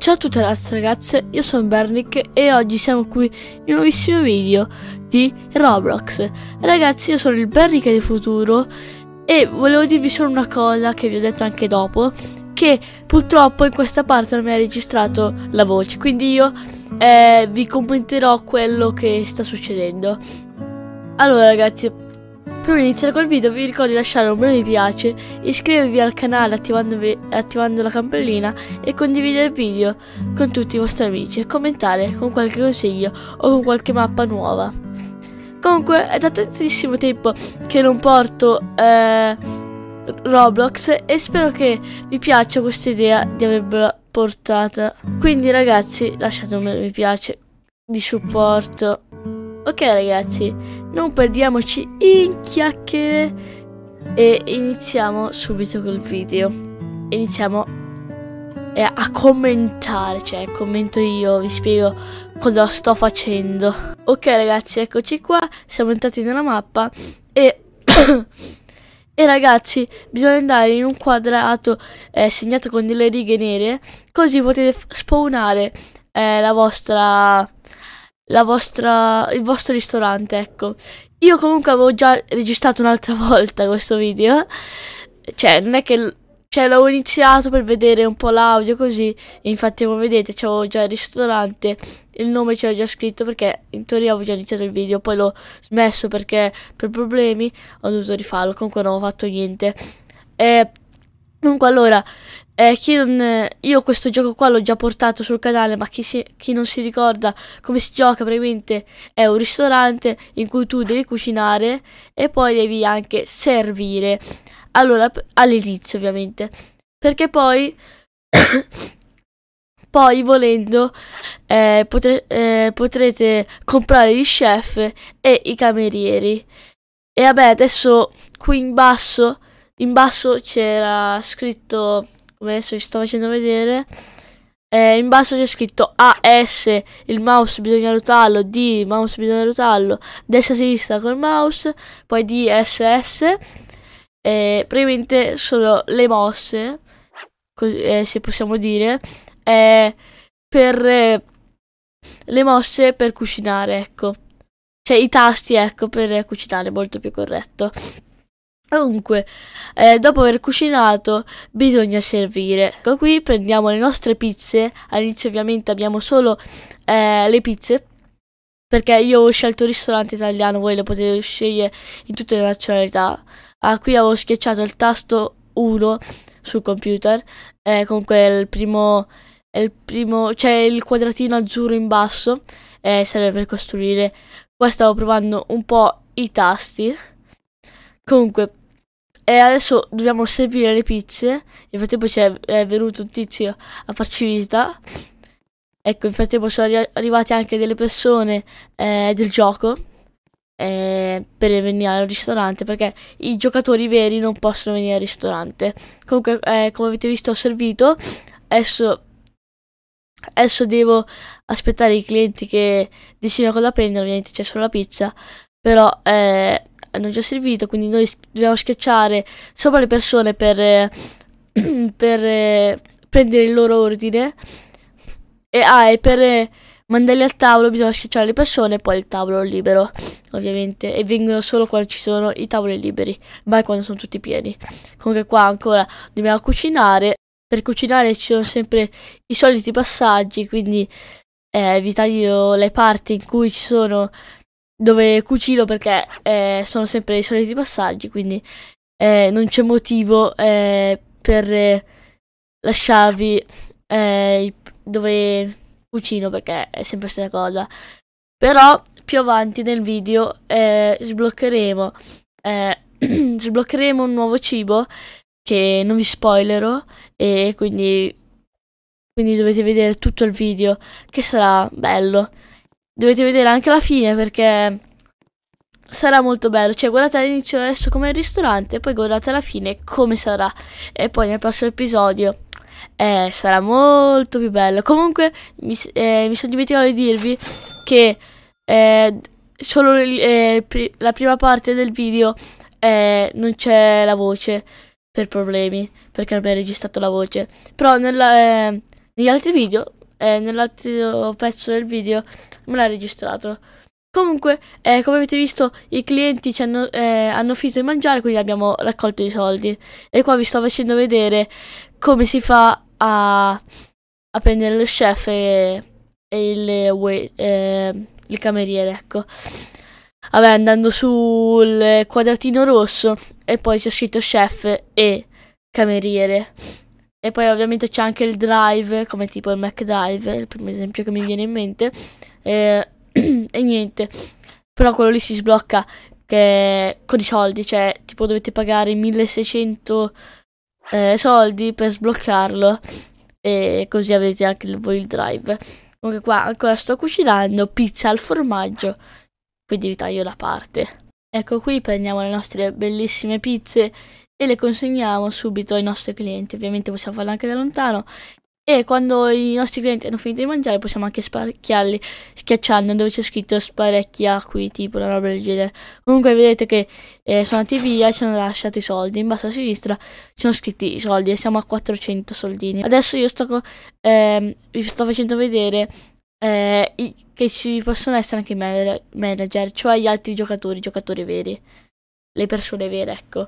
Ciao a tutte ragazze, io sono Bernic e oggi siamo qui in un nuovissimo video di Roblox. Ragazzi, io sono il Bernic del futuro e volevo dirvi solo una cosa che vi ho detto anche dopo, che purtroppo in questa parte non mi ha registrato la voce, quindi io eh, vi commenterò quello che sta succedendo. Allora ragazzi, Prima di iniziare col video vi ricordo di lasciare un bel mi piace, iscrivervi al canale attivando la campanellina e condividere il video con tutti i vostri amici e commentare con qualche consiglio o con qualche mappa nuova. Comunque è da tantissimo tempo che non porto eh, Roblox e spero che vi piaccia questa idea di averla portata. Quindi ragazzi lasciate un bel mi piace di supporto Ok ragazzi, non perdiamoci in chiacchiere e iniziamo subito col video. Iniziamo eh, a commentare, cioè commento io, vi spiego cosa sto facendo. Ok ragazzi, eccoci qua, siamo entrati nella mappa e... e ragazzi, bisogna andare in un quadrato eh, segnato con delle righe nere, così potete spawnare eh, la vostra vostra, il vostro ristorante, ecco. Io comunque avevo già registrato un'altra volta questo video, cioè non è che cioè, l'avevo iniziato per vedere un po' l'audio così, infatti come vedete c'avevo già il ristorante, il nome c'era già scritto perché in teoria avevo già iniziato il video, poi l'ho smesso perché per problemi ho dovuto rifarlo, comunque non ho fatto niente. E, comunque allora, eh, non, io questo gioco qua l'ho già portato sul canale, ma chi, si, chi, non si ricorda come si gioca, praticamente è un ristorante in cui tu devi cucinare e poi devi anche servire. Allora, all'inizio ovviamente. Perché poi, poi volendo, eh, potre, eh, potrete comprare gli chef e i camerieri. E vabbè, adesso qui in basso, in basso c'era scritto adesso vi sto facendo vedere eh, in basso c'è scritto AS il mouse bisogna rotarlo D mouse bisogna rotarlo destra sinistra col mouse poi DSS eh, praticamente sono le mosse così, eh, se possiamo dire eh, per eh, le mosse per cucinare ecco cioè i tasti ecco per cucinare molto più corretto Comunque, eh, dopo aver cucinato bisogna servire. Ecco qui prendiamo le nostre pizze, all'inizio ovviamente abbiamo solo eh, le pizze, perché io ho scelto il ristorante italiano, voi le potete scegliere in tutte le nazionalità. Ah, qui avevo schiacciato il tasto 1 sul computer, eh, comunque il primo, il primo, cioè il quadratino azzurro in basso, eh, serve per costruire. Qua stavo provando un po' i tasti. Comunque, e adesso dobbiamo servire le pizze. Nel frattempo è venuto un tizio a farci visita. Ecco, nel frattempo sono arri arrivate anche delle persone eh, del gioco eh, per venire al ristorante perché i giocatori veri non possono venire al ristorante. Comunque, eh, come avete visto, ho servito. Adesso, adesso devo aspettare i clienti che decidano cosa prendere. Ovviamente c'è solo la pizza, però. Eh, hanno già servito, quindi noi dobbiamo schiacciare sopra le persone per, per eh, prendere il loro ordine. E, ah, e per eh, mandarli al tavolo bisogna schiacciare le persone e poi il tavolo libero, ovviamente. E vengono solo quando ci sono i tavoli liberi, mai quando sono tutti pieni. Comunque qua ancora dobbiamo cucinare. Per cucinare ci sono sempre i soliti passaggi, quindi eh, vi taglio le parti in cui ci sono dove cucino perché eh, sono sempre i soliti passaggi, quindi eh, non c'è motivo eh, per eh, lasciarvi eh, dove cucino perché è sempre la stessa cosa. Però più avanti nel video eh, sbloccheremo, sbloccheremo un nuovo cibo che non vi spoilerò e quindi, quindi dovete vedere tutto il video che sarà bello dovete vedere anche la fine perché sarà molto bello. Cioè, guardate all'inizio adesso come il ristorante, poi guardate alla fine come sarà. E poi nel prossimo episodio eh, sarà molto più bello. Comunque, mi, eh, mi sono dimenticato di dirvi che eh, solo eh, pri la prima parte del video eh, non c'è la voce per problemi, perché non mi ha registrato la voce. Però nella, eh, negli altri video eh, nell'altro pezzo del video me l'ha registrato. Comunque, eh, come avete visto, i clienti ci hanno, eh, hanno finito di mangiare, quindi abbiamo raccolto i soldi. E qua vi sto facendo vedere come si fa a, a prendere lo chef e, e il, eh, il, cameriere, ecco. Vabbè, andando sul quadratino rosso e poi c'è scritto chef e cameriere. E poi ovviamente c'è anche il drive, come tipo il Mac Drive, il primo esempio che mi viene in mente. E, e niente. Però quello lì si sblocca con i soldi, cioè tipo dovete pagare 1600 eh, soldi per sbloccarlo e così avete anche il, voi il drive. Comunque qua ancora sto cucinando pizza al formaggio, quindi vi taglio la parte. Ecco qui prendiamo le nostre bellissime pizze e le consegniamo subito ai nostri clienti. Ovviamente possiamo farlo anche da lontano. E quando i nostri clienti hanno finito di mangiare possiamo anche sparecchiarli schiacciando dove c'è scritto sparecchia qui, tipo una roba del genere. Comunque vedete che eh, sono andati via e ci hanno lasciato i soldi. In basso a sinistra ci sono scritti i soldi e siamo a 400 soldini. Adesso io sto, ehm, vi sto facendo vedere eh, che ci possono essere anche i manager, cioè gli altri giocatori, giocatori veri, le persone vere, ecco.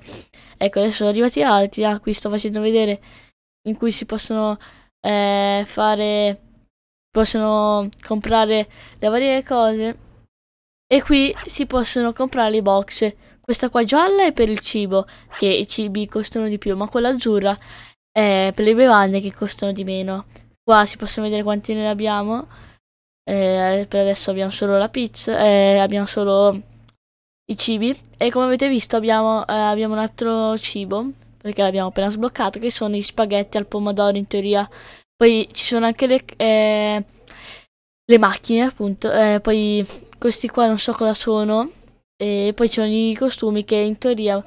Ecco, adesso sono arrivati altri, ah, qui sto facendo vedere in cui si possono eh, fare, possono comprare le varie cose e qui si possono comprare le box. Questa qua gialla è per il cibo, che i cibi costano di più, ma quella azzurra è per le bevande che costano di meno. Qua si possono vedere quanti ne abbiamo eh, per adesso abbiamo solo la pizza, eh, abbiamo solo i cibi e come avete visto abbiamo, eh, abbiamo un altro cibo perché l'abbiamo appena sbloccato che sono gli spaghetti al pomodoro in teoria poi ci sono anche le, eh, le macchine appunto eh, poi questi qua non so cosa sono e poi ci sono i costumi che in teoria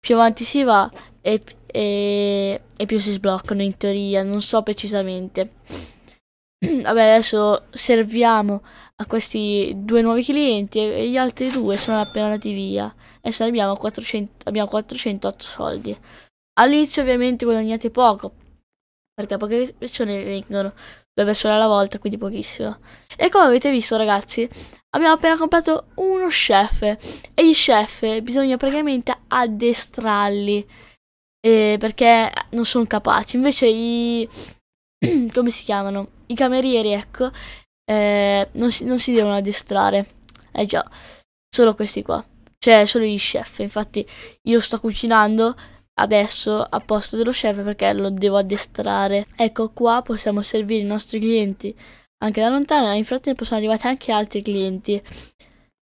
più avanti si va e, e, e più si sbloccano in teoria non so precisamente Vabbè, adesso serviamo a questi due nuovi clienti e gli altri due sono appena andati via. Adesso abbiamo, 400, abbiamo 408 soldi. All'inizio ovviamente guadagnate poco, perché poche persone vengono, due persone alla volta, quindi pochissimo. E come avete visto ragazzi, abbiamo appena comprato uno chef e gli chef bisogna praticamente addestrarli. Eh, perché non sono capaci. Invece i, come si chiamano? I camerieri, ecco, eh, non, si, non si devono addestrare. Eh già, solo questi qua. Cioè, solo gli chef. Infatti, io sto cucinando adesso a posto dello chef perché lo devo addestrare. Ecco qua possiamo servire i nostri clienti anche da lontano. Nel frattempo sono arrivati anche altri clienti.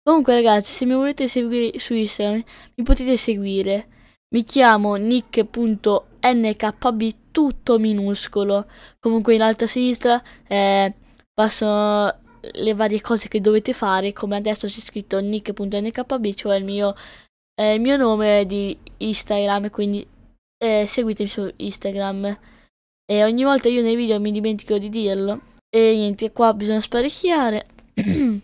Comunque ragazzi, se mi volete seguire su Instagram, mi potete seguire. Mi chiamo nick.nkbit tutto minuscolo. Comunque in alto a sinistra eh, passano eh, le varie cose che dovete fare, come adesso c'è scritto nick.nkb, cioè il mio, eh, il mio nome di Instagram, quindi eh, seguitemi su Instagram. E ogni volta io nei video mi dimentico di dirlo. E niente, qua bisogna sparecchiare. e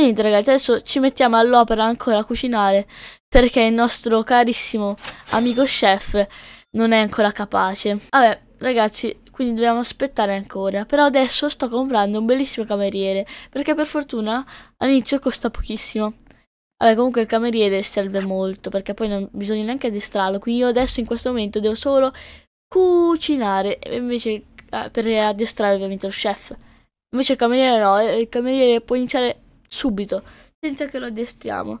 niente ragazzi, adesso ci mettiamo all'opera ancora a cucinare, perché il nostro carissimo amico chef non è ancora capace. Vabbè, ragazzi, quindi dobbiamo aspettare ancora. Però adesso sto comprando un bellissimo cameriere, perché per fortuna all'inizio costa pochissimo. Vabbè, comunque il cameriere serve molto, perché poi non bisogna neanche addestrarlo. Quindi io adesso in questo momento devo solo cucinare, invece ah, per addestrare ovviamente lo chef. Invece il cameriere no, eh, il cameriere può iniziare subito, senza che lo addestriamo.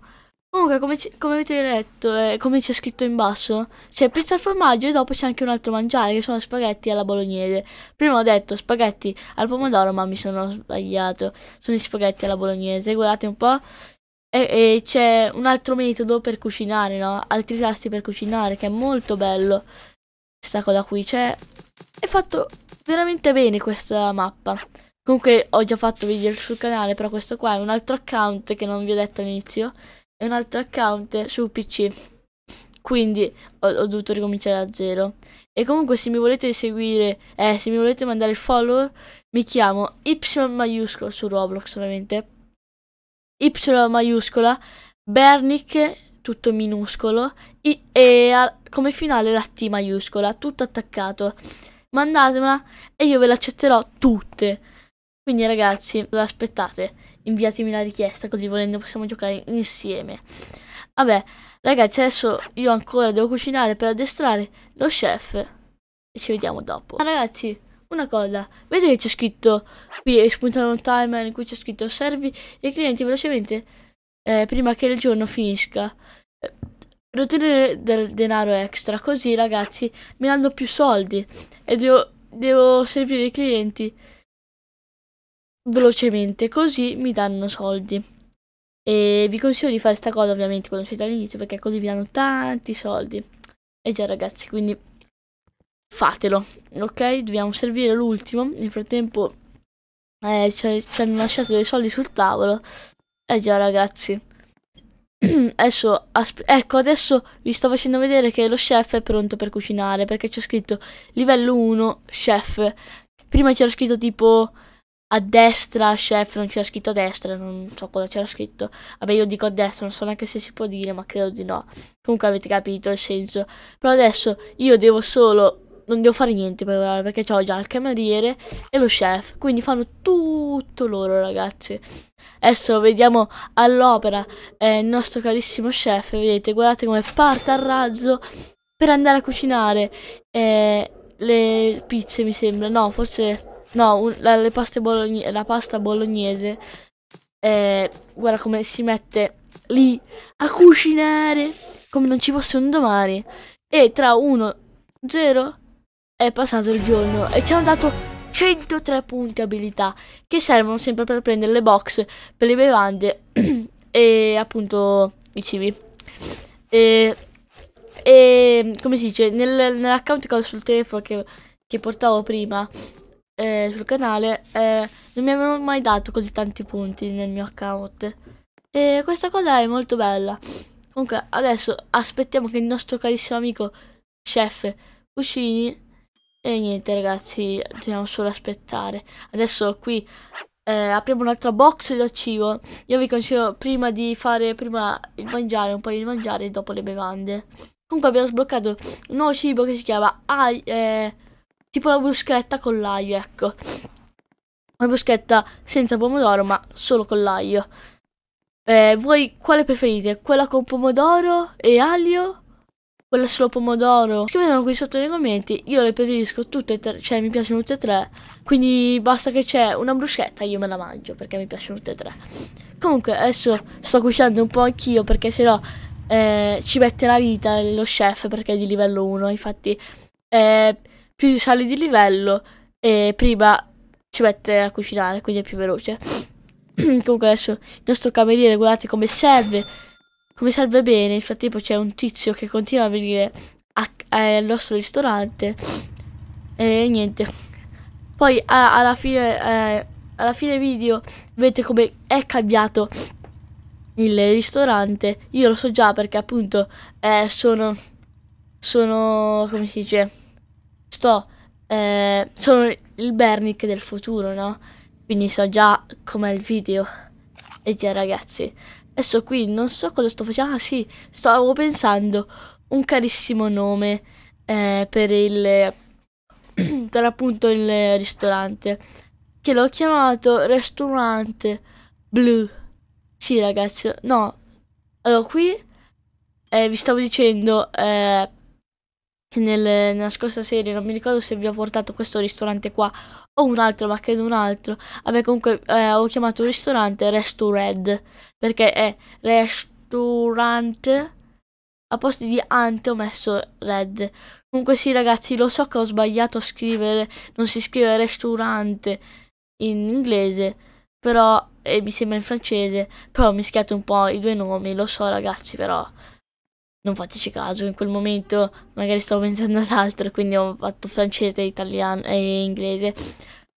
Comunque, come, come, avete letto eh, come c'è scritto in basso, c'è pizza al formaggio e dopo c'è anche un altro mangiare, che sono spaghetti alla bolognese. Prima ho detto spaghetti al pomodoro, ma mi sono sbagliato. Sono gli spaghetti alla bolognese, guardate un po'. E, e c'è un altro metodo per cucinare, no? Altri tasti per cucinare, che è molto bello. Questa cosa qui c'è. Cioè, è fatto veramente bene questa mappa. Comunque ho già fatto video sul canale, però questo qua è un altro account che non vi ho detto all'inizio e un altro account su PC. Quindi ho, ho dovuto ricominciare da zero. E comunque se mi volete seguire, eh, se mi volete mandare il follow, mi chiamo Y maiuscolo su Roblox ovviamente. Y maiuscola, Bernic, tutto minuscolo, I, e a, come finale la T maiuscola, tutto attaccato. Mandatemela e io ve l'accetterò tutte. Quindi ragazzi, aspettate inviatemi la richiesta così volendo possiamo giocare insieme. Vabbè, ragazzi, adesso io ancora devo cucinare per addestrare lo chef e ci vediamo dopo. Ma ragazzi, una cosa, vedete che c'è scritto qui è spuntato un timer in cui c'è scritto servi i clienti velocemente eh, prima che il giorno finisca. per eh, ottenere del denaro extra, così ragazzi mi danno più soldi e devo, devo servire i clienti velocemente, così mi danno soldi. E vi consiglio di fare sta cosa ovviamente quando siete all'inizio perché così vi danno tanti soldi. E già ragazzi, quindi fatelo, ok? Dobbiamo servire l'ultimo. Nel frattempo eh, ci hanno lasciato dei soldi sul tavolo. E già ragazzi. Adesso, ecco, adesso vi sto facendo vedere che lo chef è pronto per cucinare perché c'è scritto livello 1 chef. Prima c'era scritto tipo a destra chef non c'era scritto a destra, non so cosa c'era scritto. Vabbè, io dico a destra, non so neanche se si può dire, ma credo di no. Comunque avete capito il senso. Però adesso io devo solo non devo fare niente per lavorare perché ho già il cameriere e lo chef, quindi fanno tutto loro, ragazzi. Adesso vediamo all'opera eh, il nostro carissimo chef, vedete, guardate come parte al razzo per andare a cucinare eh, le pizze, mi sembra. No, forse no, un, la, bologn la, pasta bolognese, eh, guarda come si mette lì a cucinare come non ci fosse un domani. E tra 1 0 è passato il giorno e ci hanno dato 103 punti abilità che servono sempre per prendere le box per le bevande e appunto i cibi. E, e come si dice nel, nell'account che ho sul telefono che, che portavo prima eh, sul canale eh, non mi avevano mai dato così tanti punti nel mio account. E questa cosa è molto bella. Comunque adesso aspettiamo che il nostro carissimo amico chef cucini. E niente ragazzi, dobbiamo solo aspettare. Adesso qui eh, apriamo un'altra box di cibo. Io vi consiglio prima di fare prima il mangiare, un po' di mangiare e dopo le bevande. Comunque abbiamo sbloccato un nuovo cibo che si chiama... Ah, eh, tipo la bruschetta con l'aglio, ecco. Una bruschetta senza pomodoro, ma solo con l'aglio. Eh, voi quale preferite? Quella con pomodoro e aglio? Quella solo pomodoro? Scrivetelo qui sotto nei commenti, io le preferisco tutte e tre, cioè mi piacciono tutte e tre. Quindi basta che c'è una bruschetta, io me la mangio perché mi piacciono tutte e tre. Comunque adesso sto cucinando un po' anch'io perché sennò eh, ci mette la vita lo chef perché è di livello 1, infatti... Eh, più sali di livello e prima ci mette a cucinare, quindi è più veloce. Comunque adesso il nostro cameriere, guardate come serve, come serve bene. Nel frattempo c'è un tizio che continua a venire a, a, al nostro ristorante e niente. Poi a, alla fine... Eh, alla fine video vedete come è cambiato il ristorante. Io lo so già perché appunto eh, sono, sono, come si dice, piuttosto eh, sono il Bernic del futuro, no? Quindi so già com'è il video. E già ragazzi, adesso qui non so cosa sto facendo. Ah sì, stavo pensando un carissimo nome eh, per il... per appunto il ristorante. Che l'ho chiamato Ristorante Blu. Sì ragazzi, no. Allora qui eh, vi stavo dicendo... Eh, nel, nella scorsa serie, non mi ricordo se vi ho portato questo ristorante qua o un altro, ma credo un altro. Vabbè, comunque eh, ho chiamato il ristorante Resturant perché è restaurante A posto di Ante ho messo Red. Comunque sì ragazzi, lo so che ho sbagliato a scrivere, non si scrive restaurante in inglese, però e mi sembra in francese, però ho mischiato un po' i due nomi, lo so ragazzi, però non fateci caso, in quel momento magari stavo pensando ad altro, quindi ho fatto francese, italiano e inglese.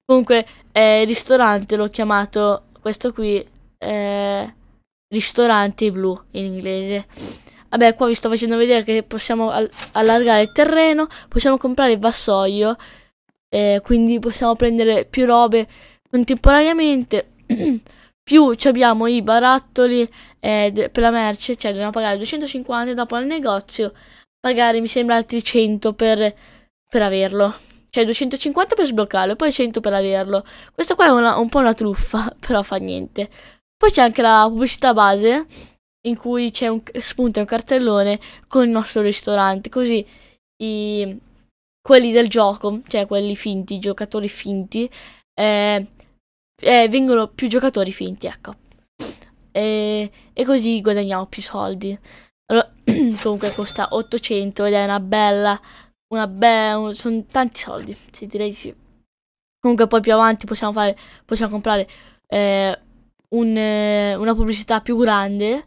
Comunque, eh, ristorante l'ho chiamato, questo qui, eh, ristorante blu in inglese. Vabbè, qua vi sto facendo vedere che possiamo allargare il terreno, possiamo comprare il vassoio, eh, quindi possiamo prendere più robe contemporaneamente. più abbiamo i barattoli eh, per la merce, cioè dobbiamo pagare 250 e dopo al negozio pagare mi sembra altri 100 per, per averlo. Cioè 250 per sbloccarlo e poi 100 per averlo. Questa qua è una, un po' una truffa, però fa niente. Poi c'è anche la pubblicità base in cui c'è un spunto e un cartellone con il nostro ristorante, così i, quelli del gioco, cioè quelli finti, i giocatori finti, eh, eh, vengono più giocatori finti, ecco. E, e così guadagniamo più soldi. Allora, comunque costa 800 ed è una bella, una bella, un, sono tanti soldi, sì, direi sì. Comunque poi più avanti possiamo fare, possiamo comprare eh, un, eh, una pubblicità più grande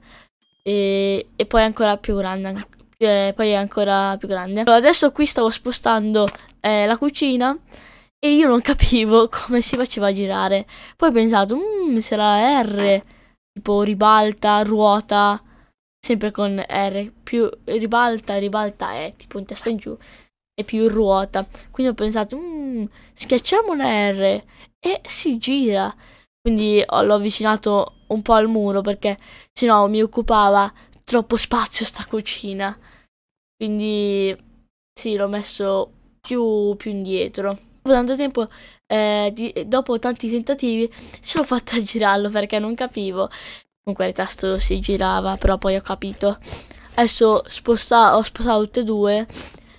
e, e, poi ancora più grande eh, poi ancora più grande allora, adesso qui stavo spostando eh, la cucina e io non capivo come si faceva a girare. Poi ho pensato, mmm, se la R, tipo ribalta, ruota, sempre con R, più ribalta, ribalta è tipo in testa in giù, e più ruota. Quindi ho pensato, mmm, schiacciamo la R e si gira. Quindi l'ho avvicinato un po' al muro perché sennò mi occupava troppo spazio sta cucina. Quindi sì, l'ho messo più, più indietro. Dopo tanto tempo, eh, di, dopo tanti tentativi, sono fatta girarlo perché non capivo. Comunque il tasto si girava, però poi ho capito. Adesso sposta, ho spostato tutte e due,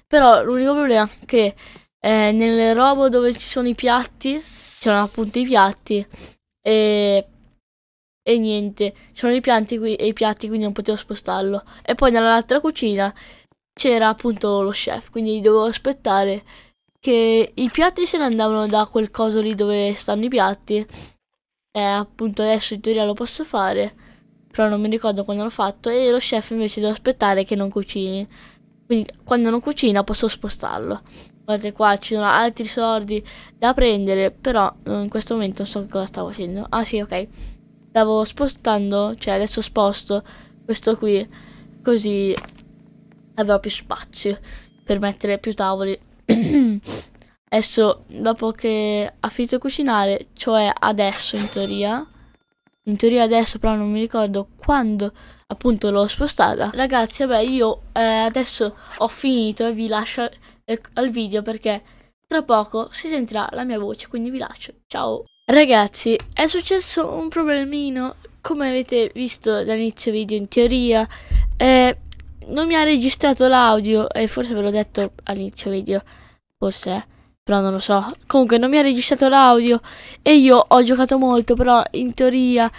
però l'unico problema è che eh, nel robo dove ci sono i piatti, c'erano appunto i piatti e e niente, c'erano i piatti, qui, e i piatti quindi non potevo spostarlo. E poi nell'altra cucina c'era appunto lo chef, quindi dovevo aspettare che i piatti se ne andavano da quel coso lì dove stanno i piatti. e appunto adesso in teoria lo posso fare, però non mi ricordo quando l'ho fatto e lo chef invece deve aspettare che non cucini. Quindi quando non cucina posso spostarlo. Guardate qua, ci sono altri soldi da prendere, però eh, in questo momento non so cosa stavo facendo. Ah sì, ok. Stavo spostando, cioè adesso sposto questo qui, così avrò più spazio per mettere più tavoli adesso, dopo che ha finito di cucinare, cioè adesso in teoria, in teoria adesso però non mi ricordo quando appunto l'ho spostata. Ragazzi, vabbè, io eh, adesso ho finito e vi lascio eh, al video perché tra poco si sentirà la mia voce, quindi vi lascio. Ciao! Ragazzi, è successo un problemino, come avete visto dall'inizio video in teoria, eh, non mi ha registrato l'audio e forse ve l'ho detto all'inizio video, forse, però non lo so. Comunque non mi ha registrato l'audio e io ho giocato molto, però in teoria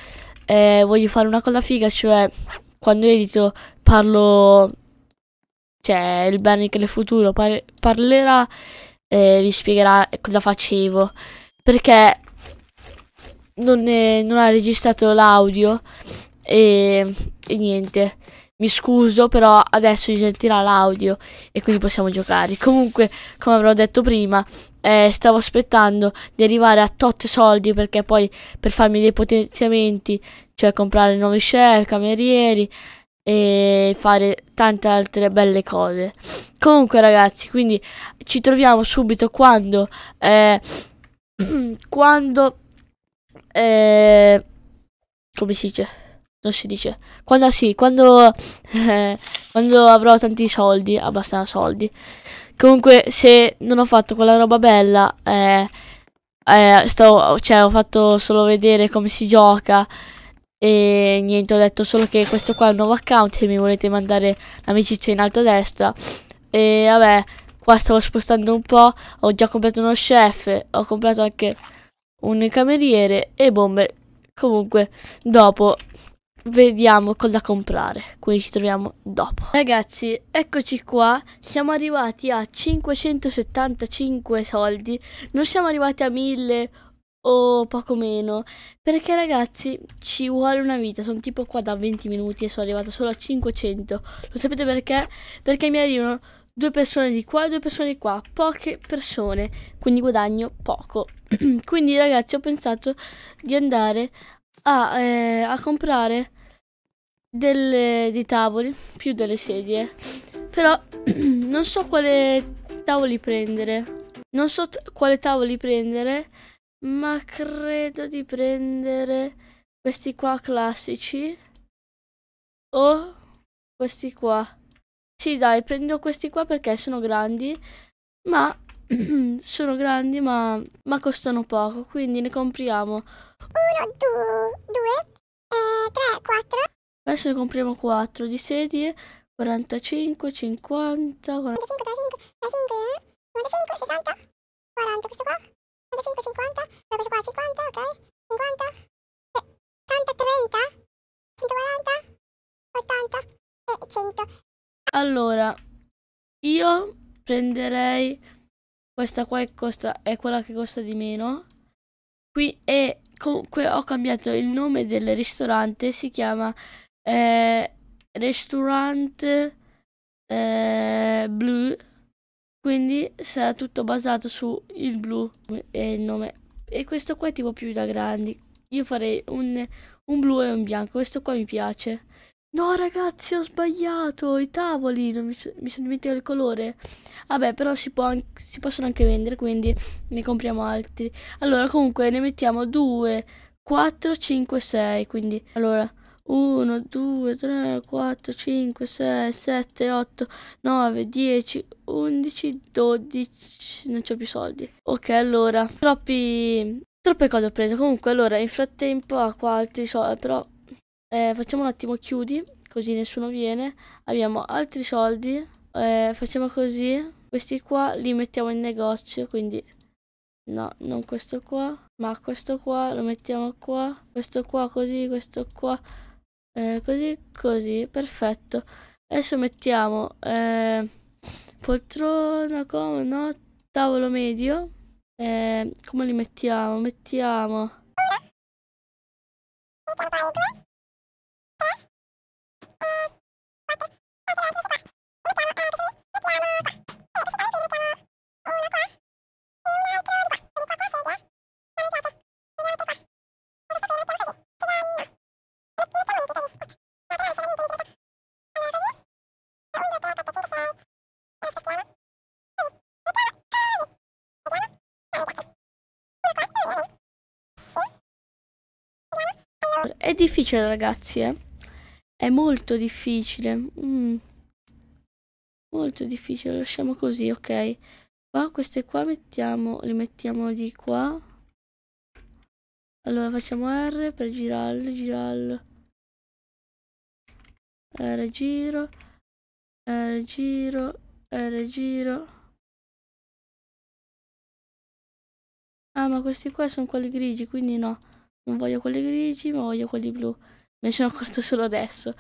eh, voglio fare una cosa figa, cioè quando edito parlo, cioè il Bernic del futuro par parlerà e vi spiegherà cosa facevo, perché non, è, non ha registrato l'audio e, e niente. Mi scuso, però adesso si sentirà l'audio e quindi possiamo giocare. Comunque, come avrò detto prima, eh, stavo aspettando di arrivare a tot soldi perché poi per farmi dei potenziamenti, cioè comprare nuovi chef, camerieri e fare tante altre belle cose. Comunque, ragazzi, quindi ci troviamo subito quando. Eh, quando. Eh, come si dice? non si dice. Quando sì, quando, eh, quando avrò tanti soldi, abbastanza soldi. Comunque, se non ho fatto quella roba bella, eh, eh, sto, cioè, ho fatto solo vedere come si gioca. E niente, ho detto solo che questo qua è un nuovo account. Se mi volete mandare l'amicizia in alto a destra. E vabbè, qua stavo spostando un po'. Ho già comprato uno chef. Ho comprato anche un cameriere e bombe. Comunque, dopo vediamo cosa comprare, quindi ci troviamo dopo. Ragazzi, eccoci qua, siamo arrivati a 575 soldi, non siamo arrivati a 1000 o poco meno, perché ragazzi ci vuole una vita, sono tipo qua da 20 minuti e sono arrivato solo a 500, lo sapete perché? Perché mi arrivano due persone di qua e due persone di qua, poche persone, quindi guadagno poco. quindi ragazzi ho pensato di andare a, eh, a comprare delle, dei tavoli più delle sedie. Però non so quale tavoli prendere. Non so quale tavoli prendere, ma credo di prendere questi qua classici o questi qua. Sì, dai, prendo questi qua perché sono grandi, ma sono grandi, ma, ma costano poco, quindi ne compriamo 1, 2, 3, 4. Adesso ne compriamo 4 di sedie. 45, 50, 40... 45, 35, 95, 60, 40, questo qua, 45, 50, questo qua, 50, ok, 50, 70, 30, 140, 80 e 100. Allora, io prenderei questa qua che costa, è quella che costa di meno, qui e comunque ho cambiato il nome del ristorante, si chiama eh, Restaurant eh, Blue, quindi sarà tutto basato sul blu e il nome. E questo qua è tipo più da grandi, io farei un, un blu e un bianco, questo qua mi piace. No ragazzi ho sbagliato i tavoli, mi, mi, sono dimenticato il colore. Vabbè però si, anche, si, possono anche vendere quindi ne compriamo altri. Allora comunque ne mettiamo 2, 4, 5, 6. Quindi allora 1, 2, 3, 4, 5, 6, 7, 8, 9, 10, 11, 12. Non ho più soldi. Ok allora troppi... Troppe cose ho preso. Comunque allora in frattempo qua ecco, altri soldi però eh, facciamo un attimo chiudi così nessuno viene abbiamo altri soldi eh, facciamo così questi qua li mettiamo in negozio quindi no non questo qua ma questo qua lo mettiamo qua questo qua così questo qua eh, così così perfetto adesso mettiamo eh, poltrona come no tavolo medio eh, come li mettiamo mettiamo difficile, ragazzi, eh. È molto difficile. Mm. Molto difficile, lasciamo così, ok. Qua queste qua mettiamo, le mettiamo di qua. Allora facciamo R per girarle, girarle. R giro, R giro, R giro. Ah, ma questi qua sono quelli grigi, quindi no. Non voglio quelli grigi, ma voglio quelli blu. Me ne sono accorto solo adesso.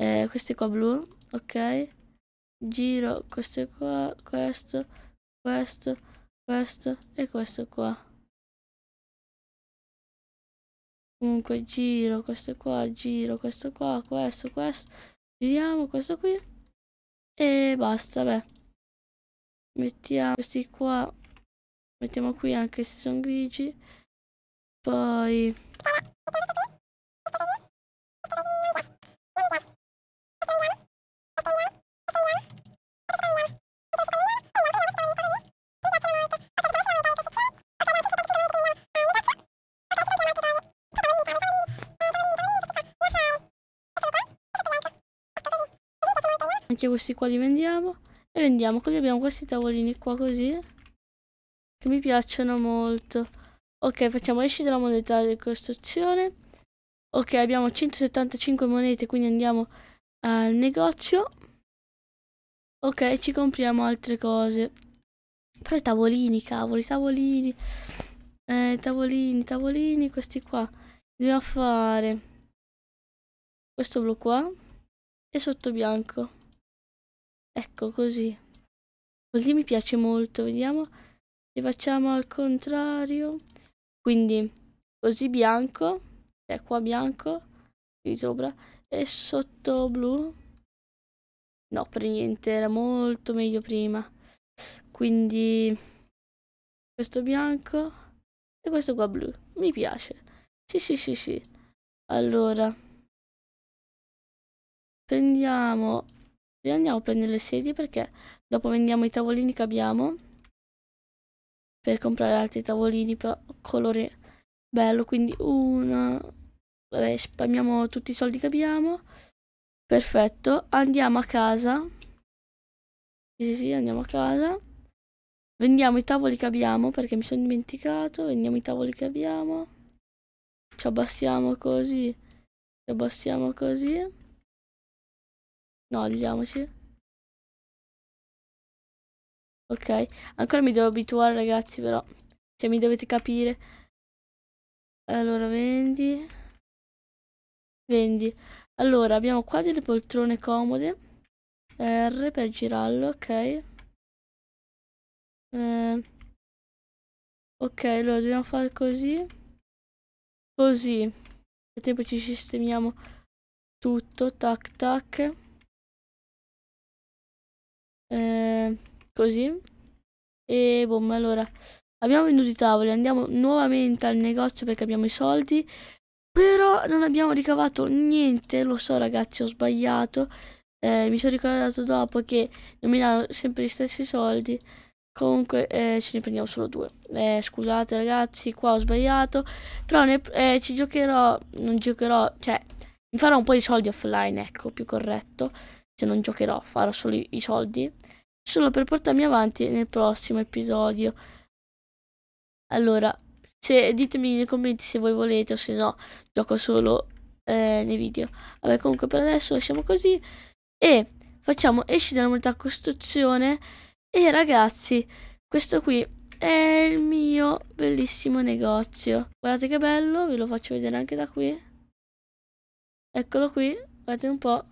Eh, questi qua blu, ok. Giro questo qua, questo, questo, questo e questo qua. Comunque giro questo qua, giro questo qua, questo, questo. Giriamo questo qui. E basta, beh. Mettiamo questi qua. Mettiamo qui anche se sono grigi. Poi... Anche questi qua li vendiamo. E vendiamo. Quindi abbiamo questi tavolini qua così. Che mi piacciono molto. Ok, facciamo esci dalla moneta di costruzione. Ok, abbiamo 175 monete, quindi andiamo al negozio. Ok, ci compriamo altre cose. Però i tavolini, cavoli, tavolini. Eh, tavolini, tavolini, questi qua. Dobbiamo fare questo blu qua e sotto bianco. Ecco, così. Così mi piace molto, vediamo. Li facciamo al contrario. Quindi così bianco, cioè qua bianco, qui sopra, e sotto blu. No, per niente, era molto meglio prima. Quindi questo bianco e questo qua blu. Mi piace. Sì, sì, sì, sì. Allora, prendiamo... Andiamo a prendere le sedie perché dopo vendiamo i tavolini che abbiamo per comprare altri tavolini però colore bello quindi una vabbè spammiamo tutti i soldi che abbiamo perfetto andiamo a casa sì sì sì andiamo a casa vendiamo i tavoli che abbiamo perché mi sono dimenticato vendiamo i tavoli che abbiamo ci abbassiamo così ci abbassiamo così no andiamoci Ok, ancora mi devo abituare ragazzi però. Cioè mi dovete capire. Allora vendi. Vendi. Allora abbiamo qua delle poltrone comode. R per girarlo, ok. Eh. ok, allora dobbiamo fare così. Così. Nel tempo ci sistemiamo tutto. Tac tac. Ehm Così. E boom, allora. Abbiamo venduto i tavoli, andiamo nuovamente al negozio perché abbiamo i soldi. Però non abbiamo ricavato niente, lo so ragazzi, ho sbagliato. Eh, mi sono ricordato dopo che non mi danno sempre gli stessi soldi. Comunque eh, ce ne prendiamo solo due. Eh, scusate ragazzi, qua ho sbagliato. Però ne, eh, ci giocherò, non giocherò, cioè mi farò un po' di soldi offline, ecco, più corretto. Se non giocherò, farò solo i, i soldi solo per portarmi avanti nel prossimo episodio. Allora, se, ditemi nei commenti se voi volete o se no, gioco solo eh, nei video. Vabbè, comunque per adesso lasciamo così e facciamo esci dalla moneta costruzione e ragazzi, questo qui è il mio bellissimo negozio. Guardate che bello, ve lo faccio vedere anche da qui. Eccolo qui, guardate un po'.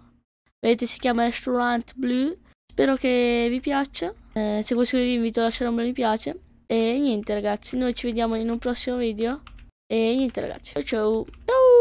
Vedete si chiama Restaurant Blue Spero che vi piaccia. Eh, se così vi invito a lasciare un bel mi piace. E niente ragazzi, noi ci vediamo in un prossimo video. E niente ragazzi, ciao ciao! ciao.